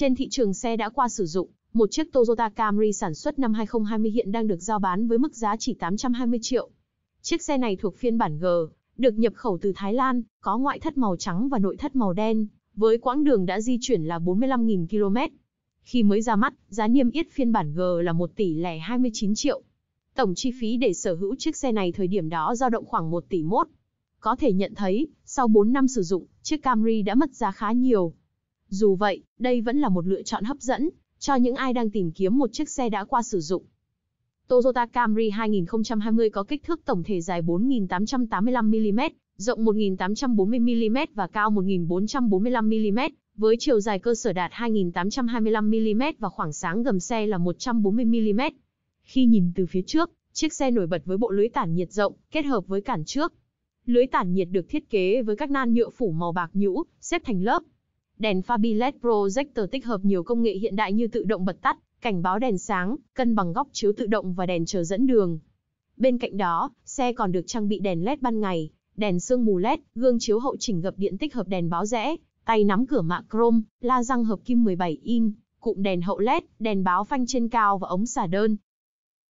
Trên thị trường xe đã qua sử dụng, một chiếc Toyota Camry sản xuất năm 2020 hiện đang được giao bán với mức giá chỉ 820 triệu. Chiếc xe này thuộc phiên bản G, được nhập khẩu từ Thái Lan, có ngoại thất màu trắng và nội thất màu đen, với quãng đường đã di chuyển là 45.000 km. Khi mới ra mắt, giá niêm yết phiên bản G là 1 tỷ lẻ 29 triệu. Tổng chi phí để sở hữu chiếc xe này thời điểm đó dao động khoảng 1 tỷ mốt. Có thể nhận thấy, sau 4 năm sử dụng, chiếc Camry đã mất giá khá nhiều, dù vậy, đây vẫn là một lựa chọn hấp dẫn cho những ai đang tìm kiếm một chiếc xe đã qua sử dụng. Toyota Camry 2020 có kích thước tổng thể dài 4.885mm, rộng 1.840mm và cao 1.445mm, với chiều dài cơ sở đạt 2.825mm và khoảng sáng gầm xe là 140mm. Khi nhìn từ phía trước, chiếc xe nổi bật với bộ lưới tản nhiệt rộng, kết hợp với cản trước. Lưới tản nhiệt được thiết kế với các nan nhựa phủ màu bạc nhũ, xếp thành lớp. Đèn Fabi LED Projector tích hợp nhiều công nghệ hiện đại như tự động bật tắt, cảnh báo đèn sáng, cân bằng góc chiếu tự động và đèn chờ dẫn đường. Bên cạnh đó, xe còn được trang bị đèn LED ban ngày, đèn sương mù LED, gương chiếu hậu chỉnh gập điện tích hợp đèn báo rẽ, tay nắm cửa mạ chrome, la răng hợp kim 17 in, cụm đèn hậu LED, đèn báo phanh trên cao và ống xả đơn.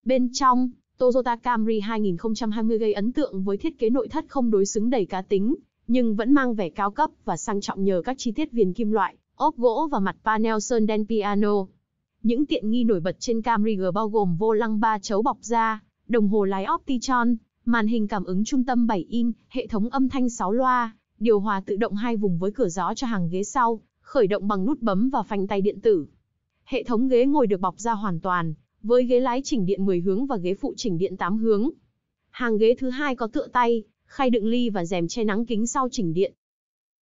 Bên trong, Toyota Camry 2020 gây ấn tượng với thiết kế nội thất không đối xứng đầy cá tính, nhưng vẫn mang vẻ cao cấp và sang trọng nhờ các chi tiết viền kim loại, ốp gỗ và mặt panel sơn đen piano. Những tiện nghi nổi bật trên Camry G bao gồm vô lăng ba chấu bọc da, đồng hồ lái Optichon, màn hình cảm ứng trung tâm 7 in, hệ thống âm thanh 6 loa, điều hòa tự động hai vùng với cửa gió cho hàng ghế sau, khởi động bằng nút bấm và phanh tay điện tử. Hệ thống ghế ngồi được bọc da hoàn toàn, với ghế lái chỉnh điện 10 hướng và ghế phụ chỉnh điện 8 hướng. Hàng ghế thứ hai có tựa tay, khay đựng ly và rèm che nắng kính sau chỉnh điện.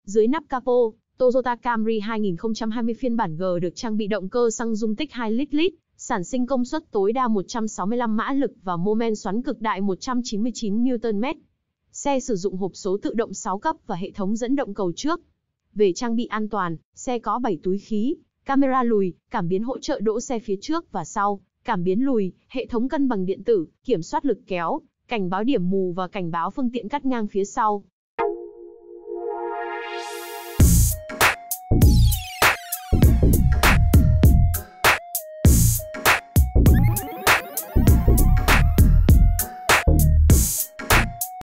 Dưới nắp capo, Toyota Camry 2020 phiên bản G được trang bị động cơ xăng dung tích 2 lít lít, sản sinh công suất tối đa 165 mã lực và mô men xoắn cực đại 199 Nm. Xe sử dụng hộp số tự động 6 cấp và hệ thống dẫn động cầu trước. Về trang bị an toàn, xe có 7 túi khí, camera lùi, cảm biến hỗ trợ đỗ xe phía trước và sau, cảm biến lùi, hệ thống cân bằng điện tử, kiểm soát lực kéo, cảnh báo điểm mù và cảnh báo phương tiện cắt ngang phía sau.